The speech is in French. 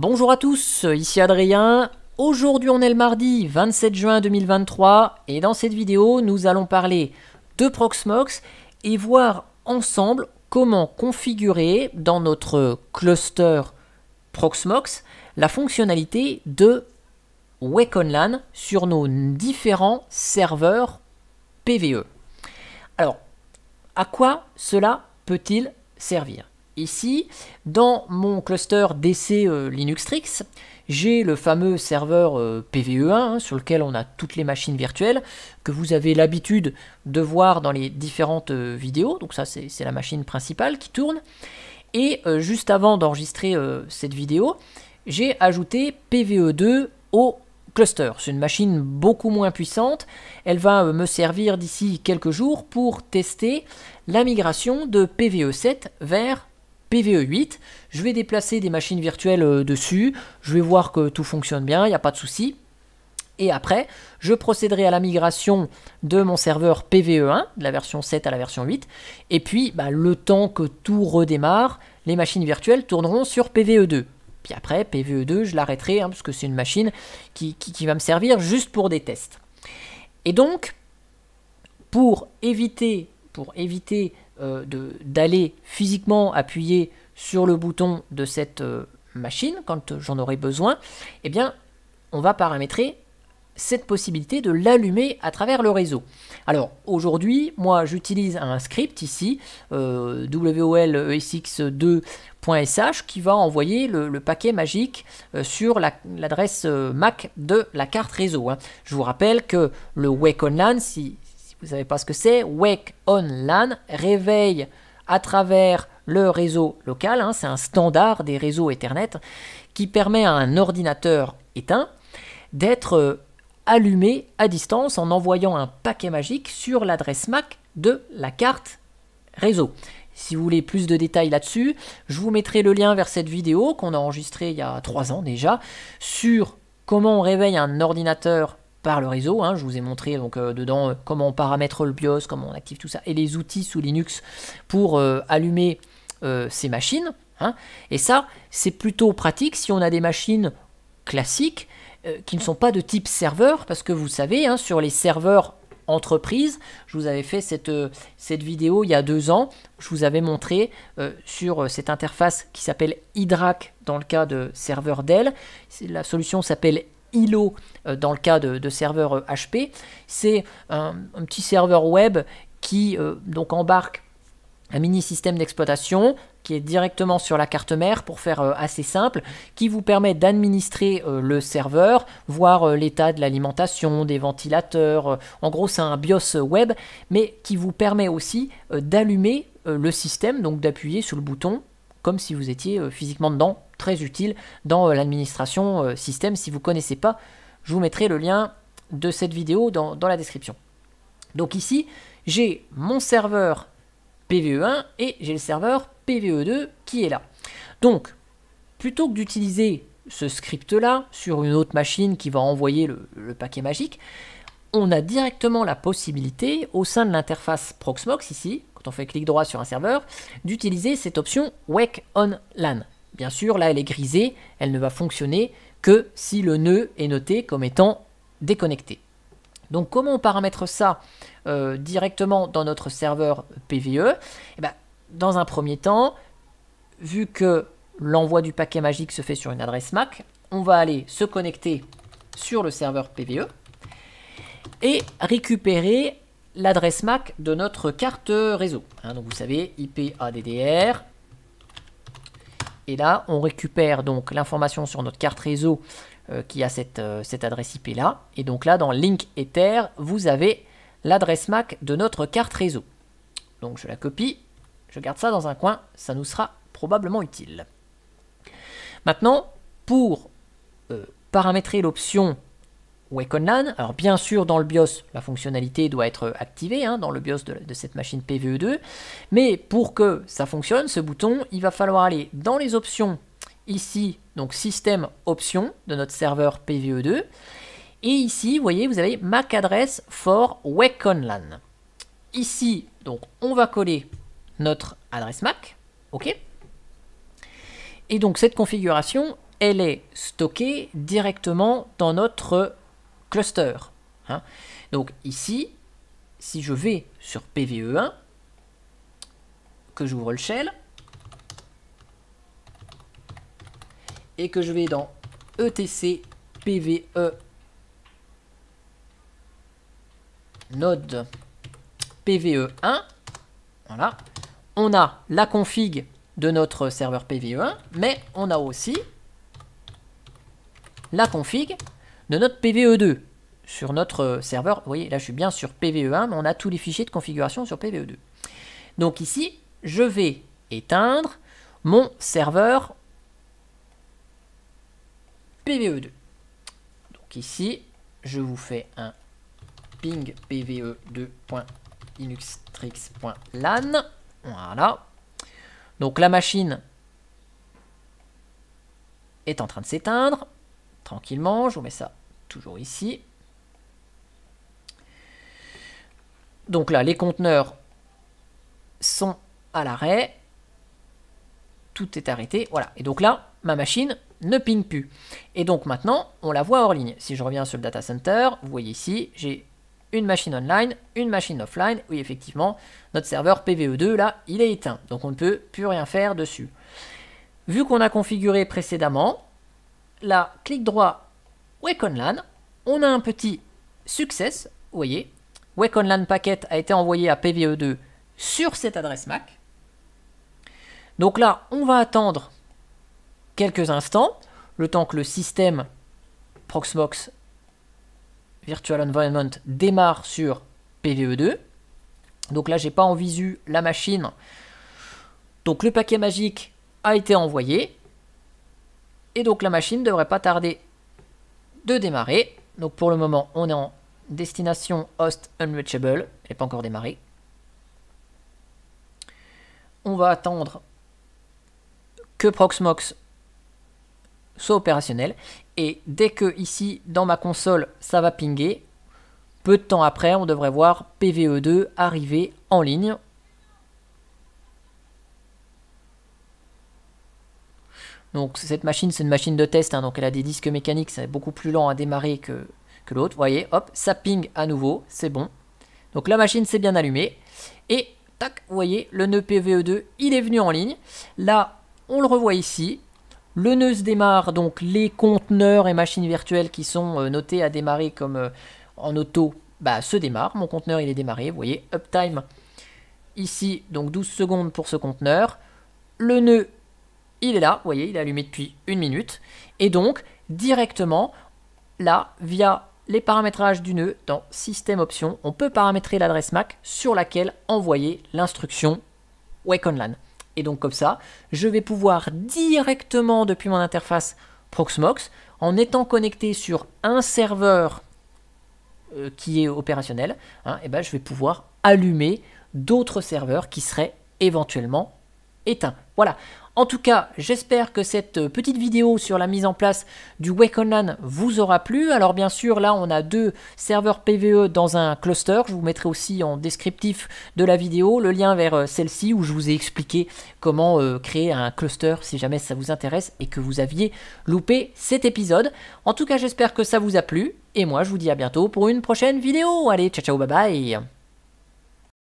Bonjour à tous, ici Adrien. Aujourd'hui on est le mardi 27 juin 2023 et dans cette vidéo nous allons parler de Proxmox et voir ensemble comment configurer dans notre cluster Proxmox la fonctionnalité de WakeOnLAN sur nos différents serveurs PVE. Alors, à quoi cela peut-il servir ici, dans mon cluster DC euh, Linux Trix, j'ai le fameux serveur euh, PVE1 hein, sur lequel on a toutes les machines virtuelles que vous avez l'habitude de voir dans les différentes euh, vidéos. Donc ça c'est la machine principale qui tourne. Et juste avant d'enregistrer cette vidéo, j'ai ajouté PVE2 au cluster. C'est une machine beaucoup moins puissante. Elle va me servir d'ici quelques jours pour tester la migration de PVE7 vers PVE 8. Je vais déplacer des machines virtuelles euh, dessus. Je vais voir que tout fonctionne bien, il n'y a pas de souci. Et après, je procéderai à la migration de mon serveur PVE1, de la version 7 à la version 8. Et puis, bah, le temps que tout redémarre, les machines virtuelles tourneront sur PVE2. Puis après, PVE2, je l'arrêterai, hein, parce que c'est une machine qui, qui va me servir juste pour des tests. Et donc, pour éviter, pour éviter euh, d'aller physiquement appuyer sur le bouton de cette euh, machine quand j'en aurai besoin, eh bien, on va paramétrer cette possibilité de l'allumer à travers le réseau. Alors aujourd'hui, moi j'utilise un script ici, euh, 2sh e qui va envoyer le, paquet magique euh, sur l'adresse MAC de la carte réseau. Hein. Je vous rappelle que le Wake Online, si, vous ne savez pas ce que c'est, Wake on LAN, réveille à travers le réseau local, hein, c'est un standard des réseaux Ethernet, qui permet à un ordinateur éteint d'être euh, allumé à distance en envoyant un paquet magique sur l'adresse MAC de la carte réseau. Si vous voulez plus de détails là-dessus, je vous mettrai le lien vers cette vidéo qu'on a enregistrée il y a trois ans déjà sur comment on réveille un ordinateur par le réseau. Hein, je vous ai montré donc euh, dedans euh, comment on paramètre le BIOS, comment on active tout ça, et les outils sous Linux pour euh, allumer ces machines. Hein. Et ça, c'est plutôt pratique si on a des machines classiques qui ne sont pas de type serveur, parce que vous savez, hein, sur les serveurs entreprises, je vous avais fait cette, cette vidéo il y a deux ans, je vous avais montré sur cette interface qui s'appelle IDRAC dans le cas de serveur Dell, la solution s'appelle ILO euh, dans le cas de, serveur serveurs HP. C'est un, petit serveur web qui euh, donc embarque un mini système d'exploitation qui est directement sur la carte mère pour faire euh, assez simple, qui vous permet d'administrer le serveur, voir l'état de l'alimentation, des ventilateurs. en gros, c'est un BIOS web, mais qui vous permet aussi d'allumer le système, donc d'appuyer sur le bouton comme si vous étiez physiquement dedans très utile dans euh, l'administration euh, système. Si vous ne connaissez pas, je vous mettrai le lien de cette vidéo dans, la description. Donc ici, j'ai mon serveur PVE1 et j'ai le serveur PVE2 qui est là. Donc, plutôt que d'utiliser ce script-là sur une autre machine qui va envoyer le, le, paquet magique, on a directement la possibilité, au sein de l'interface Proxmox ici, quand on fait clic droit sur un serveur, d'utiliser cette option Wake on LAN. Bien sûr, là, elle est grisée, elle ne va fonctionner que si le nœud est noté comme étant déconnecté. Donc comment on paramètre ça euh, directement dans notre serveur PVE eh ben, Dans un premier temps, vu que l'envoi du paquet magique se fait sur une adresse MAC, on va aller se connecter sur le serveur PVE et récupérer l'adresse MAC de notre carte réseau. Hein, donc vous savez, IP ADDR et là, on récupère donc l'information sur notre carte réseau euh, qui a cette, euh, adresse IP là. Et donc là, dans Link Ether, vous avez l'adresse MAC de notre carte réseau. Donc je la copie, je garde ça dans un coin, ça nous sera probablement utile. Maintenant, pour euh, paramétrer l'option Waconlan. Alors bien sûr, dans le BIOS, la fonctionnalité doit être activée, hein, dans le BIOS de, cette machine PVE2. Mais pour que ça fonctionne, ce bouton, il va falloir aller dans les options, ici, donc système options de notre serveur PVE2. Et ici, vous voyez, vous avez MAC adresse for Waconlan. Ici, donc, on va coller notre adresse MAC. OK Et donc, cette configuration, elle est stockée directement dans notre cluster. Hein. Donc ici, si je vais sur PVE1, que j'ouvre le shell, et que je vais dans etc pve node pve1 voilà on a la config de notre serveur pve1 mais on a aussi la config de notre PVE2 sur notre euh, serveur. Vous voyez, là je suis bien sur PVE1, mais on a tous les fichiers de configuration sur PVE2. Donc ici, je vais éteindre mon serveur PVE2. Donc ici, je vous fais un ping pve 2inuxtrixlan Voilà. Donc la machine est en train de s'éteindre. Tranquillement, je vous mets ça toujours ici. Donc là, les conteneurs sont à l'arrêt. Tout est arrêté. Voilà. Et donc là, ma machine ne ping plus. Et donc maintenant, on la voit hors ligne. Si je reviens sur le data center, vous voyez ici, j'ai une machine online, une machine offline. Oui, effectivement, notre serveur PVE2, là, il est éteint. Donc on ne peut plus rien faire dessus. Vu qu'on a configuré précédemment, là, clic droit Wake on a un petit succès, vous voyez. Wake Packet a été envoyé à PVE2 sur cette adresse MAC. Donc là, on va attendre quelques instants, le temps que le système Proxmox Virtual Environment démarre sur PVE2. Donc là, j'ai pas en visu la machine. Donc le paquet magique a été envoyé. Et donc la machine devrait pas tarder démarrer. Donc pour le moment, on est en destination host unreachable. et pas encore démarré On va attendre que Proxmox soit opérationnel. Et dès que ici, dans ma console, ça va pinguer, peu de temps après, on devrait voir PVE2 arriver en ligne. Donc cette machine, c'est une machine de test, hein, donc elle a des disques mécaniques, c'est beaucoup plus lent à démarrer que, que l'autre. Vous voyez, hop, ça ping à nouveau, c'est bon. Donc la machine s'est bien allumée. Et tac, vous voyez, le nœud PVE2, il est venu en ligne. Là, on le revoit ici. Le nœud se démarre, donc les conteneurs et machines virtuelles qui sont euh, notés à démarrer comme euh, en auto, bah, se démarrent. Mon conteneur, il est démarré, vous voyez, uptime ici, donc 12 secondes pour ce conteneur. Le nœud il est là, vous voyez, il est allumé depuis une minute. Et donc, directement, là, via les paramétrages du nœud, dans Système Options, on peut paramétrer l'adresse MAC sur laquelle envoyer l'instruction LAN. Et donc comme ça, je vais pouvoir directement depuis mon interface Proxmox, en étant connecté sur un serveur euh, qui est opérationnel, hein, eh ben, je vais pouvoir allumer d'autres serveurs qui seraient éventuellement voilà. En tout cas, j'espère que cette euh, petite vidéo sur la mise en place du Wake vous aura plu. Alors bien sûr, là, on a deux serveurs PVE dans un cluster. Je vous mettrai aussi en descriptif de la vidéo le lien vers euh, celle-ci où je vous ai expliqué comment euh, créer un cluster si jamais ça vous intéresse et que vous aviez loupé cet épisode. En tout cas, j'espère que ça vous a plu. Et moi, je vous dis à bientôt pour une prochaine vidéo. Allez, ciao, ciao, bye bye